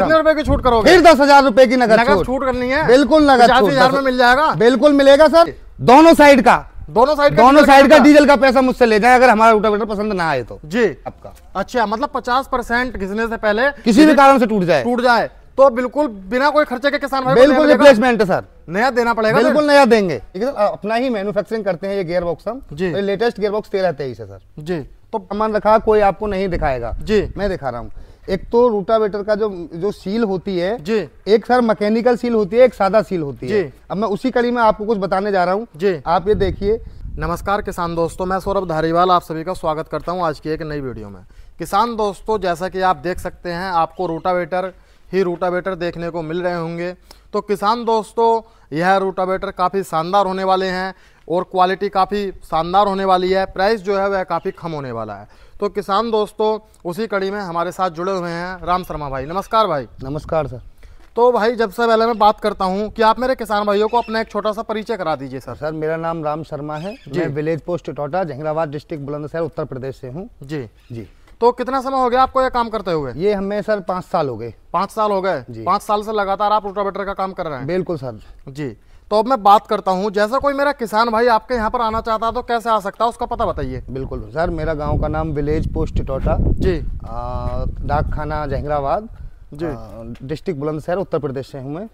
कितने अच्छा। रुपए की छूट करोगे फिर दस हजार रूपए की नगर छूट छूट करनी है बिल्कुल नगर छूट हजार में मिल जाएगा बिल्कुल मिलेगा सर दोनों साइड का दोनों साइड दोनों साइड का डीजल का पैसा मुझसे ले जाए अगर हमारा रोटावेटर पसंद ना आए तो जी आपका अच्छा मतलब पचास परसेंट घिसने से पहले किसी भी कारण से टूट जाए टूट जाए तो बिल्कुल बिना कोई खर्चे के किसान भाई बिल्कुल रिप्लेसमेंट है सर नया देना पड़ेगा बिल्कुल नया देंगे तो, अपना ही मैन्युफैक्चरिंग करते हैं ये गियर बॉक्स हम जी लेटेस्ट गियर बॉक्स तेरह तेईस है सर जी तो सामान रखा कोई आपको नहीं दिखाएगा जी मैं दिखा रहा हूँ एक तो रूटावेटर का जो जो सील होती है जी एक सर मैकेनिकल सील होती है एक सादा सील होती है अब मैं उसी कड़ी में आपको कुछ बताने जा रहा हूँ जी आप ये देखिए नमस्कार किसान दोस्तों मैं सौरभ धारीवाल आप सभी का स्वागत करता हूँ आज की एक नई वीडियो में किसान दोस्तों जैसा कि आप देख सकते हैं आपको रूटावेटर ही रूटावेटर देखने को मिल रहे होंगे तो किसान दोस्तों यह रूटावेटर काफ़ी शानदार होने वाले हैं और क्वालिटी काफ़ी शानदार होने वाली है प्राइस जो है वह काफ़ी कम होने वाला है तो किसान दोस्तों उसी कड़ी में हमारे साथ जुड़े हुए हैं राम शर्मा भाई नमस्कार भाई नमस्कार सर तो भाई जब से पहले मैं बात करता हूँ कि आप मेरे किसान भाइयों को अपना एक छोटा सा परिचय करा दीजिए सर सर मेरा नाम राम शर्मा है मैं village post Tota Jahrabad district Bulandshahr Uttar Pradesh से हूँ जी जी तो कितना समय हो गया आपको ये काम करते हुए ये हमें सर पाँच साल हो गए पाँच साल हो गए पाँच साल से लगातार आप रोटावेटर का काम कर रहे हैं बिल्कुल सर जी तो अब मैं बात करता हूँ जैसा कोई मेरा किसान भाई आपके यहाँ पर आना चाहता है तो कैसे आ सकता है उसका पता बताइए बिल्कुल सर मेरा गांव का नाम विलेज पोस्ट टोटा जी डाक खाना जहंगराबाद जी डिस्ट्रिक्ट बुलंदशहर उत्तर प्रदेश से हूँ मैं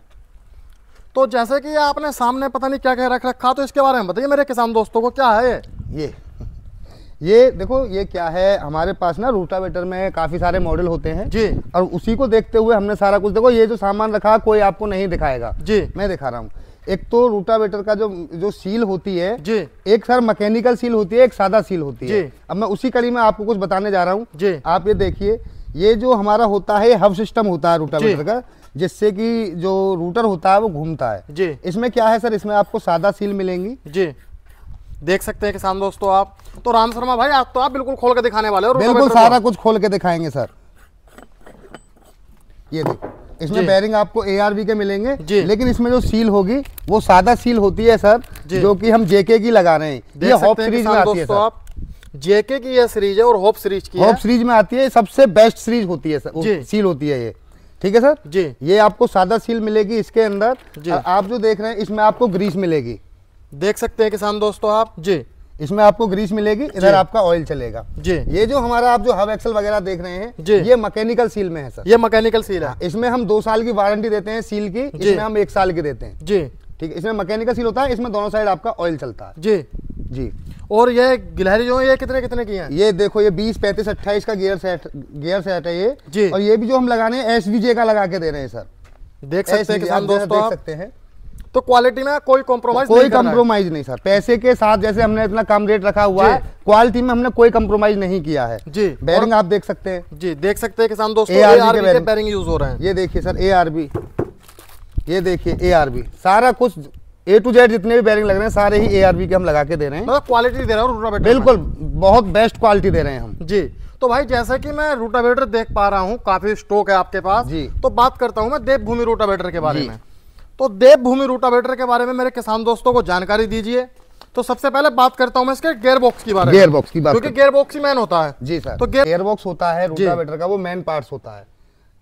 तो जैसे कि आपने सामने पता नहीं क्या क्या रख रखा तो इसके बारे में बताइए मेरे किसान दोस्तों को क्या है ये ये देखो ये क्या है हमारे पास ना रूटावेटर में काफी सारे मॉडल होते हैं जी और उसी को देखते हुए हमने सारा कुछ देखो ये जो सामान रखा कोई आपको नहीं दिखाएगा जी मैं दिखा रहा हूँ एक तो रूटावेटर का जो जो सील होती है जी एक सर मैकेनिकल सील होती है एक सादा सील होती है अब मैं उसी कड़ी में आपको कुछ बताने जा रहा हूँ जी आप ये देखिए ये जो हमारा होता है हब सिस्टम होता है रूटावेटर का जिससे कि जो रूटर होता है वो घूमता है जी इसमें क्या है सर इसमें आपको सादा सील मिलेंगी जी देख सकते हैं किसान दोस्तों आप तो राम शर्मा भाई आप तो आप बिल्कुल खोल के दिखाने वाले हो बिल्कुल सारा कुछ खोल के दिखाएंगे सर ये देखो इसमें बैरिंग आपको ए के मिलेंगे लेकिन इसमें जो सील होगी वो सादा सील होती है सर जो की हम जेके की लगा रहे हैं ये हॉप सीरीज में आती है आप जेके की यह सीरीज है और होप सीरीज की होप सीरीज में आती है सबसे बेस्ट सीरीज होती है सर सील होती है ये ठीक है सर जी ये आपको सादा सील मिलेगी इसके अंदर आप जो देख रहे हैं इसमें आपको ग्रीस मिलेगी देख सकते हैं किसान दोस्तों आप जी इसमें आपको ग्रीस मिलेगी इधर आपका ऑयल चलेगा जी ये जो हमारा आप जो हब एक्सल वगैरह देख रहे हैं जी ये मैकेनिकल सील में है सर ये मैकेनिकल सील है हाँ, इसमें हम दो साल की वारंटी देते हैं सील की इसमें हम एक साल की देते हैं जी ठीक है इसमें मैकेनिकल सील होता है इसमें दोनों साइड आपका ऑयल चलता है जी जी और ये गिलहरी जो है ये कितने कितने की है ये देखो ये बीस पैंतीस अट्ठाईस का गियर सेट गियर सेट है ये जी और ये भी जो हम लगाने एस का लगा के दे रहे हैं सर देख सकते हैं किसान दोस्तों देख सकते हैं तो क्वालिटी में कोई कॉम्प्रोमाइज कोई कॉम्प्रोमाइज नहीं सर पैसे के साथ जैसे हमने इतना कम रेट रखा हुआ है क्वालिटी में हमने कोई कॉम्प्रोमाइज नहीं किया है जी बैरिंग आप देख सकते हैं जी देख सकते हैं किसान दोस्तों बैरिंग यूज हो रहे हैं ये देखिए सर ए ये देखिए ए सारा कुछ ए टू जेड जितने भी बैरिंग लग रहे हैं सारे ही एआरबी के हम लगा के दे रहे हैं मतलब क्वालिटी दे रहे हैं बिल्कुल बहुत बेस्ट क्वालिटी दे रहे हैं हम जी तो भाई जैसा कि मैं रोटावेटर देख पा रहा हूँ काफी स्टॉक है आपके पास जी तो बात करता हूँ मैं देवभूमि रोटावेटर के बारे में तो देवभूमि रूटावेटर के बारे में मेरे किसान दोस्तों को जानकारी दीजिए तो सबसे पहले बात करता हूँ मैं इसके गेयर बॉक्स की बात गेयर बॉक्स की बात क्योंकि गेयर बॉक्स ही मैन होता है जी सर तो गेयर बॉक्स होता है रूटावेटर का वो मैन पार्ट होता है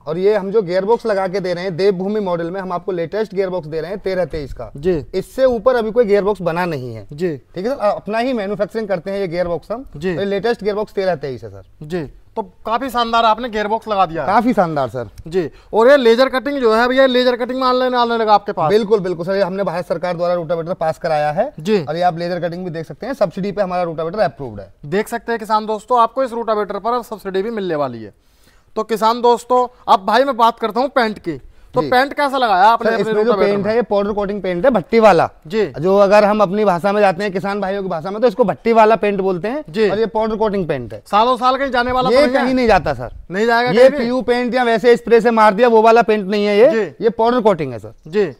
और ये हम जो गेयर बॉक्स लगा के दे रहे हैं देवभूमि मॉडल में हम आपको लेटेस्ट गेयर बॉक्स दे रहे हैं तेरह तेईस का जी इससे ऊपर अभी कोई गेयर बॉक्स बना नहीं है जी ठीक है सर अपना ही मैन्युफैक्चरिंग करते हैं ये गेयर बॉक्स हम जी तो लेटेस्ट गेयर बॉक्स तेरह तेईस है सर जी तो काफी शानदार आपने गेयर बॉक्स लगा दिया काफी शानदार सर जी और ये लेजर कटिंग जो है भैया लेजर कटिंग में ऑनलाइन आने लगा आपके पास बिल्कुल बिल्कुल सर हमने भारत सरकार द्वारा रोटावेटर पास कराया है जी और ये आप लेजर कटिंग भी देख सकते हैं सब्सिडी पे हमारा रोटावेटर अप्रूव्ड है देख सकते हैं किसान दोस्तों आपको इस रोटावेटर पर सब्सिडी भी मिलने वाली है तो किसान दोस्तों अब भाई मैं बात करता हूँ पेंट की तो पेंट कैसा लगाया आपने इसमें जो पेंट है ये पाउडर कोटिंग पेंट है भट्टी वाला जी जो अगर हम अपनी भाषा में जाते हैं किसान भाइयों की भाषा में तो इसको भट्टी वाला पेंट बोलते हैं और ये पाउडर कोटिंग पेंट है सालों साल कहीं जाने वाला ये तो कहीं नहीं जाता सर नहीं जाएगा ये पीयू पेंट या वैसे स्प्रे से मार दिया वो वाला पेंट नहीं है ये ये पाउडर कोटिंग है सर जी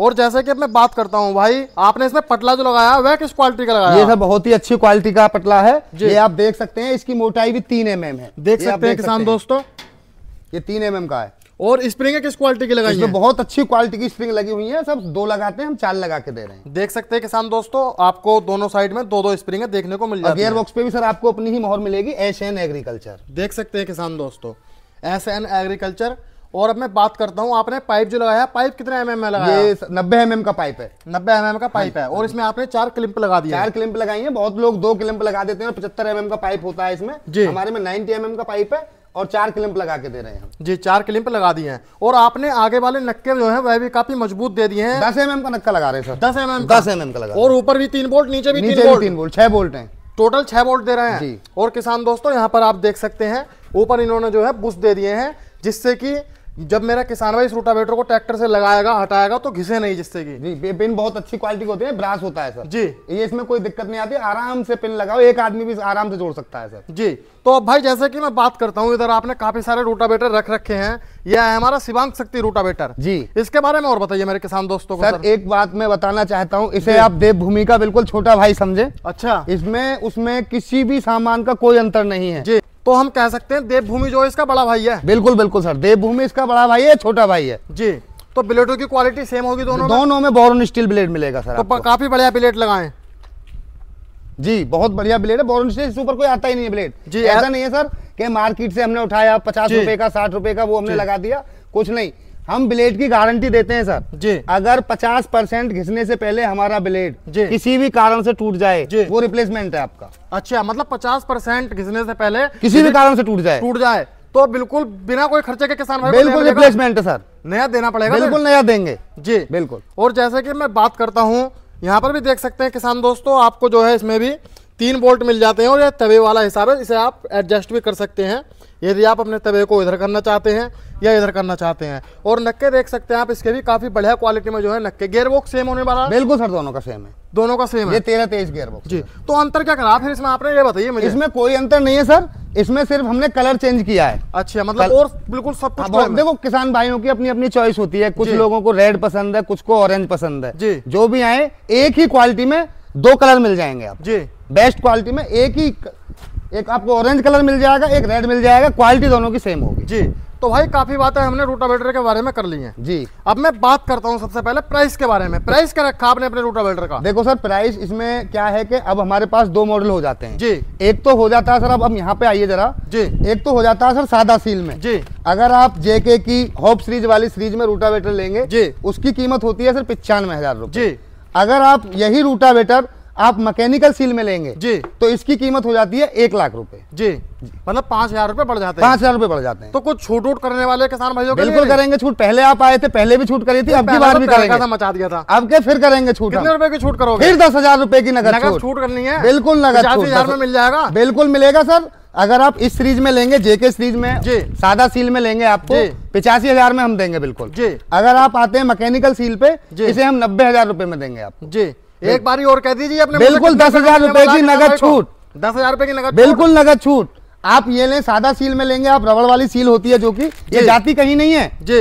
और जैसे कि मैं बात करता हूँ भाई आपने इसमें पटला जो लगाया वह किस क्वालिटी का लगाया ये सर बहुत ही अच्छी क्वालिटी का पटला है ये आप देख सकते हैं इसकी मोटाई भी तीन एम एम है देख सकते हैं किसान दोस्तों ये तीन एम एम का है और स्प्रिंग किस क्वालिटी की लगाई है बहुत अच्छी क्वालिटी की स्प्रिंग लगी हुई है सब दो लगाते हैं हम चार लगा के दे रहे हैं देख सकते हैं किसान दोस्तों आपको दोनों साइड में दो दो स्प्रिंग देखने को मिल जाएगी बॉक्स पे भी सर आपको अपनी ही मोहर मिलेगी एस एन एग्रीकल्चर देख सकते हैं किसान दोस्तों एस एन एग्रीकल्चर और अब मैं बात करता हूँ आपने पाइप जो लगाया पाइप कितने एम एम में लगाया ये नब्बे एम एम का पाइप है नब्बे एम एम का पाइप है हाँ। और इसमें आपने चार क्लिंप लगा दिया चार क्लिप लगाई है बहुत लोग दो क्लिंप लगा देते हैं पचहत्तर एम एम का पाइप होता है इसमें हमारे में नाइनटी एम एम का पाइप है और चार क्लिंप लगा के दे रहे हैं जी चार क्लिंप लगा दिए हैं और आपने आगे वाले नक्के जो है वह भी काफी मजबूत दे दिए हैं दस एम का नक्का लगा रहे हैं सर दस एम दस एम का लगा और ऊपर भी तीन बोल्ट नीचे भी नीचे तीन बोल्ट छह बोल्ट है टोटल छह बोल्ट दे रहे हैं और किसान दोस्तों यहाँ पर आप देख सकते हैं ऊपर इन्होंने जो है बुश दे दिए हैं जिससे की जब मेरा किसान भाई इस रोटावेटर को ट्रैक्टर से लगाएगा हटाएगा तो घिसे नहीं जिससे कि जी पिन बहुत अच्छी क्वालिटी की होती है ब्रास होता है सर जी ये इसमें कोई दिक्कत नहीं आती आराम से पिन लगाओ एक आदमी भी आराम से जोड़ सकता है सर जी तो अब भाई जैसे कि मैं बात करता हूँ इधर आपने काफी सारे रोटावेटर रख रखे हैं यह है हमारा शिवांग शक्ति रोटावेटर जी इसके बारे में और बताइए मेरे किसान दोस्तों को सर, सर एक बात मैं बताना चाहता हूँ इसे आप देवभूमि का बिल्कुल छोटा भाई समझे अच्छा इसमें उसमें किसी भी सामान का कोई अंतर नहीं है जी तो हम कह सकते हैं देवभूमि जो इसका बड़ा भाई है बिल्कुल बिल्कुल सर देवभूमि इसका बड़ा भाई है छोटा भाई है जी तो ब्लेटों की क्वालिटी सेम होगी दोनों दोनों में बोरन स्टील ब्लेड मिलेगा सर तो काफी बढ़िया ब्लेड लगाए जी बहुत बढ़िया ब्लेड है बोरन स्टील सुपर कोई आता ही नहीं है ब्लेड जी ऐसा नहीं है सर कि मार्केट से हमने उठाया पचास रुपए का साठ रुपए का वो हमने लगा दिया कुछ नहीं हम ब्लेड की गारंटी देते हैं सर जी अगर 50 परसेंट घिसने से पहले हमारा ब्लेड जी किसी भी कारण से टूट जाए वो रिप्लेसमेंट है आपका अच्छा मतलब 50 परसेंट घिसने से पहले किसी भी कारण से टूट जाए टूट जाए तो बिल्कुल बिना कोई खर्चे के किसान भाई बिल्कुल रिप्लेसमेंट है सर नया देना पड़ेगा बिल्कुल नया देंगे जी बिल्कुल और जैसे की मैं बात करता हूँ यहाँ पर भी देख सकते हैं किसान दोस्तों आपको जो है इसमें भी तीन बोल्ट मिल जाते हैं और यह तवे वाला हिसाब है इसे आप एडजस्ट भी कर सकते हैं यदि आप अपने तवे को इधर करना चाहते हैं या इधर करना चाहते हैं और नक्के देख सकते हैं आप इसके भी काफी बढ़िया क्वालिटी में जो है नक्के गेयर बॉक्स सेम होने वाला बिल्कुल सर दोनों का सेम है दोनों का सेम है ये तेरह तेईस गेयर बॉक्स जी तो अंतर क्या करा फिर इसमें आपने ये बताइए मुझे इसमें कोई अंतर नहीं है सर इसमें सिर्फ हमने कलर चेंज किया है अच्छा मतलब और बिल्कुल सब कुछ देखो किसान भाइयों की अपनी अपनी चॉइस होती है कुछ लोगों को रेड पसंद है कुछ को ऑरेंज पसंद है जी जो भी आए एक ही क्वालिटी में दो कलर मिल जाएंगे आप जी बेस्ट क्वालिटी में एक ही एक आपको ऑरेंज कलर मिल जाएगा एक रेड मिल जाएगा क्वालिटी दोनों की सेम होगी जी तो भाई काफी बातें हमने रूटावेटर के बारे में कर ली हैं जी अब मैं बात करता हूँ सबसे पहले प्राइस के बारे में प्राइस क्या रखा आपने अपने बेल्टर का देखो सर प्राइस इसमें क्या है कि अब हमारे पास दो मॉडल हो जाते हैं जी एक तो हो जाता है सर अब हम यहाँ पे आइए जरा जी एक तो हो जाता है सर सादा सील में जी अगर आप जेके की होप सीरीज वाली सीरीज में रूटावेटर लेंगे जी उसकी कीमत होती है सर पिचानवे हजार रूपए जी अगर आप यही रूटावेटर आप मैकेनिकल सील में लेंगे जी तो इसकी कीमत हो जाती है एक लाख रुपए जी, मतलब पांच हजार रुपए बढ़ जाते हैं पांच हजार रुपए बढ़ जाते हैं तो कुछ छूट वूट करने वाले किसान भाइयों बिल्कुल करेंगे छूट पहले आप आए थे पहले भी छूट करी थी अब की बार तो भी करेंगे था तो मचा दिया था अब के फिर करेंगे छूट कितने रुपए की छूट करोगे फिर दस हजार रुपए की नगर छूट करनी है बिल्कुल नगर छूट में मिल जाएगा बिल्कुल मिलेगा सर अगर आप इस सीरीज में लेंगे जेके सीरीज में जी सादा सील में लेंगे आपको पिचासी हजार में हम देंगे बिल्कुल जी अगर आप आते हैं मैकेनिकल सील पे इसे हम नब्बे हजार रूपए में देंगे आपको जी एक बारी और कह दीजिए अपने बिल्कुल दस हजार रूपए की नगद छूट दस हजार रुपए की नगद बिल्कुल नगद छूट आप ये लें सादा सील में लेंगे आप रबड़ वाली सील होती है जो की ये जाती कहीं नहीं है जी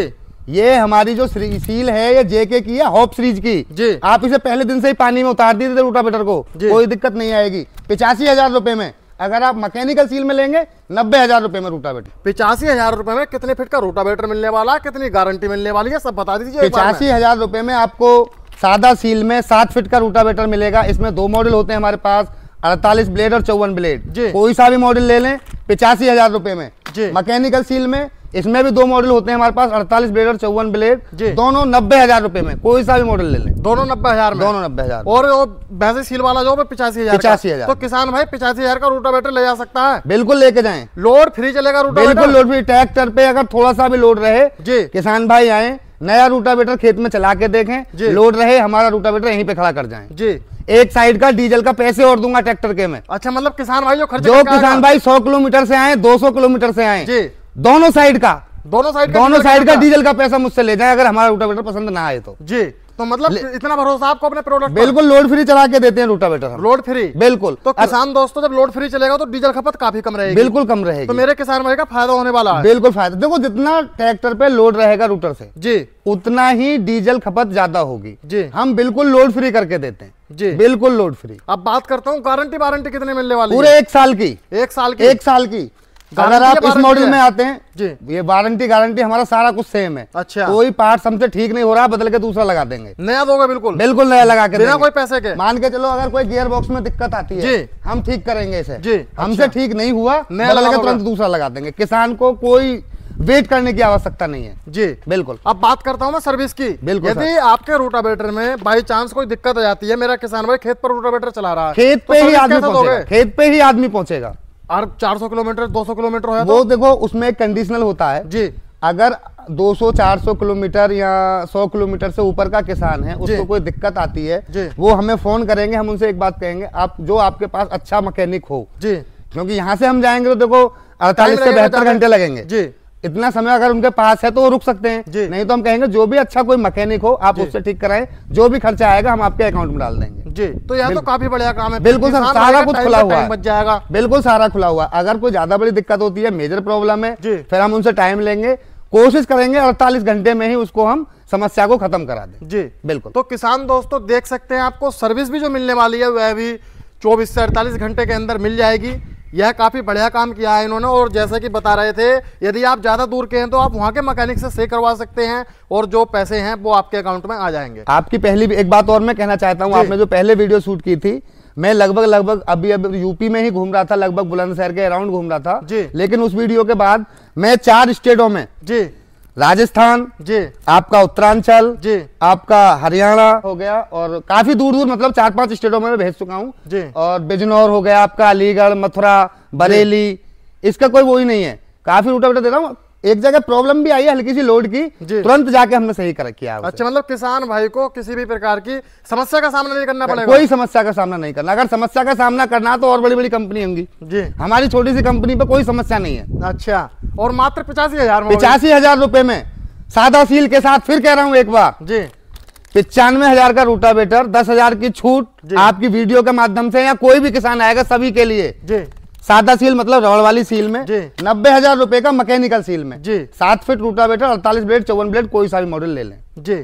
ये हमारी जो सील है ये जेके की है हॉप सीरीज की जी आप इसे पहले दिन से ही पानी में उतार दीजिए बेटर को कोई दिक्कत नहीं आएगी पिचासी हजार रूपए में अगर आप मैकेनिकल सील में लेंगे नब्बे हजार रुपए में रोटावेटर पिचासी हजार रुपए में कितने फिट का रोटावेटर मिलने वाला है कितनी गारंटी मिलने वाली है सब बता दीजिए पिचासी हजार रुपए में आपको सादा सील में सात फिट का रोटावेटर मिलेगा इसमें दो मॉडल होते हैं हमारे पास अड़तालीस ब्लेड और चौवन ब्लेड कोई सा भी मॉडल ले लें पिचासी हजार रुपये में मैकेनिकल सील में इसमें भी दो मॉडल होते हैं हमारे पास 48 ब्लेड और चौवन ब्लेड दोनों नब्बे हजार रुपए में कोई सा भी मॉडल ले लें दोनों नब्बे हजार दोनों नब्बे हजार और भैंसे सील वाला जो पचासी हजार पिचासी हजार तो किसान भाई पचासी हजार का रोटावेटर ले जा सकता है बिल्कुल लेके जाए लोड फ्री चलेगा रोटावेटर बिल्कुल लोड फ्री ट्रैक्टर पे अगर थोड़ा सा भी लोड रहे जी किसान भाई आए नया रूटावेटर खेत में चला के देखें लोड रहे हमारा रूटावेटर यहीं पे खड़ा कर जाए जी एक साइड का डीजल का पैसे और दूंगा ट्रैक्टर के में अच्छा मतलब किसान भाई जो खर्च जो किसान भाई 100 किलोमीटर से आए 200 किलोमीटर से आए जी दोनों साइड का दोनों साइड दोनों साइड का डीजल का पैसा मुझसे ले जाए अगर हमारा रूटावेटर पसंद ना आए तो जी तो मतलब इतना भरोसा आपको अपने प्रोडक्ट बिल्कुल लोड फ्री चला के देते हैं रूटावेटर लोड फ्री बिल्कुल तो किसान दोस्तों जब लोड फ्री चलेगा तो डीजल खपत काफी कम रहेगी बिल्कुल कम रहेगी तो मेरे किसान भाई का फायदा होने वाला है बिल्कुल फायदा देखो जितना ट्रैक्टर पे लोड रहेगा रूटर से जी उतना ही डीजल खपत ज्यादा होगी जी हम बिल्कुल लोड फ्री करके देते हैं जी बिल्कुल लोड फ्री अब बात करता हूँ गारंटी वारंटी कितने मिलने वाली पूरे एक साल की एक साल की एक साल की अगर आप इस मॉडल में आते हैं जी ये वारंटी गारंटी हमारा सारा कुछ सेम है अच्छा कोई पार्ट हमसे ठीक नहीं हो रहा बदल के दूसरा लगा देंगे नया होगा बिल्कुल बिल्कुल नया लगा के बिना कोई पैसे के मान के चलो अगर कोई गियर बॉक्स में दिक्कत आती है जी हम ठीक करेंगे इसे जी हमसे अच्छा। ठीक नहीं हुआ नया लगा तुरंत दूसरा लगा देंगे किसान को कोई वेट करने की आवश्यकता नहीं है जी बिल्कुल अब बात करता हूँ मैं सर्विस की बिल्कुल यदि आपके रोटावेटर में बाई चांस कोई दिक्कत आ जाती है मेरा किसान भाई खेत पर रोटावेटर चला रहा है खेत तो पे ही आदमी खेत पे ही आदमी पहुंचेगा चार सौ किलोमीटर दो सौ किलोमीटर हो तो? वो देखो उसमें कंडीशनल होता है जी अगर 200-400 किलोमीटर या 100 किलोमीटर से ऊपर का किसान है उसको कोई दिक्कत आती है वो हमें फोन करेंगे हम उनसे एक बात कहेंगे आप जो आपके पास अच्छा मैकेनिक हो जी क्योंकि यहाँ से हम जाएंगे तो देखो अड़तालीस से बहत्तर घंटे लगेंगे जी इतना समय अगर उनके पास है तो वो रुक सकते हैं नहीं तो हम कहेंगे जो भी अच्छा कोई मकैनिक हो आप उससे ठीक कराएं जो भी खर्चा आएगा हम आपके अकाउंट में डाल देंगे जी तो यह तो काफी बढ़िया काम है बिल्कुल सर सारा कुछ खुला हुआ बच जाएगा बिल्कुल सारा खुला हुआ अगर कोई ज्यादा बड़ी दिक्कत होती है मेजर प्रॉब्लम है जी फिर हम उनसे टाइम लेंगे कोशिश करेंगे अड़तालीस घंटे में ही उसको हम समस्या को खत्म करा दें जी बिल्कुल तो किसान दोस्तों देख सकते हैं आपको सर्विस भी जो मिलने वाली है वह भी चौबीस से अड़तालीस घंटे के अंदर मिल जाएगी यह काफ़ी बढ़िया काम किया है इन्होंने और जैसे कि बता रहे थे यदि आप ज़्यादा दूर के हैं तो आप वहाँ के मैकेनिक से से करवा सकते हैं और जो पैसे हैं वो आपके अकाउंट में आ जाएंगे आपकी पहली एक बात और मैं कहना चाहता हूँ आपने जो पहले वीडियो शूट की थी मैं लगभग लगभग अभी अभी यूपी में ही घूम रहा था लगभग बुलंदशहर के अराउंड घूम रहा था जी लेकिन उस वीडियो के बाद मैं चार स्टेटों में जी राजस्थान जी आपका उत्तरांचल जी आपका हरियाणा हो गया और काफी दूर दूर मतलब चार पांच स्टेटों में भेज चुका हूँ जी और बिजनौर हो गया आपका अलीगढ़ मथुरा बरेली इसका कोई वो ही नहीं है काफी रूटा बेटा दे रहा हूँ एक जगह प्रॉब्लम भी आई है हल्की सी लोड की तुरंत जाके हमने सही कर किया अच्छा मतलब किसान भाई को किसी भी प्रकार की समस्या का सामना नहीं करना हाँ, पड़ेगा कोई समस्या का सामना नहीं करना अगर समस्या का सामना करना तो और बड़ी बड़ी कंपनी होंगी जी हमारी छोटी सी कंपनी पर कोई समस्या नहीं है अच्छा और मात्र पिचासी हजार पिचासी हजार रुपए में सादा सील के साथ फिर कह रहा हूँ एक बार जी पिचानवे हजार का रूटा बेटर दस हजार की छूट आपकी वीडियो के माध्यम से या कोई भी किसान आएगा सभी के लिए सादा सील मतलब रबड़ वाली सील में नब्बे हजार रूपए का मैकेनिकल सील में जी सात फीट रूटा बेटर अड़तालीस ब्लेड चौवन ब्लेड कोई सा भी मॉडल ले लें जी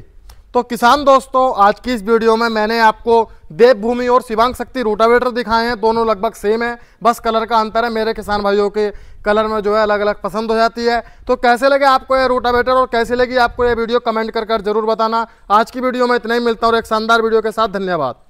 तो किसान दोस्तों आज की इस वीडियो में मैंने आपको देवभूमि और शिवांग शक्ति रोटावेटर दिखाए हैं दोनों लगभग सेम है बस कलर का अंतर है मेरे किसान भाइयों के कलर में जो है अलग अलग पसंद हो जाती है तो कैसे लगे आपको ये रोटावेटर और कैसे लगी आपको ये वीडियो कमेंट कर कर जरूर बताना आज की वीडियो में इतना ही मिलता हूँ और एक शानदार वीडियो के साथ धन्यवाद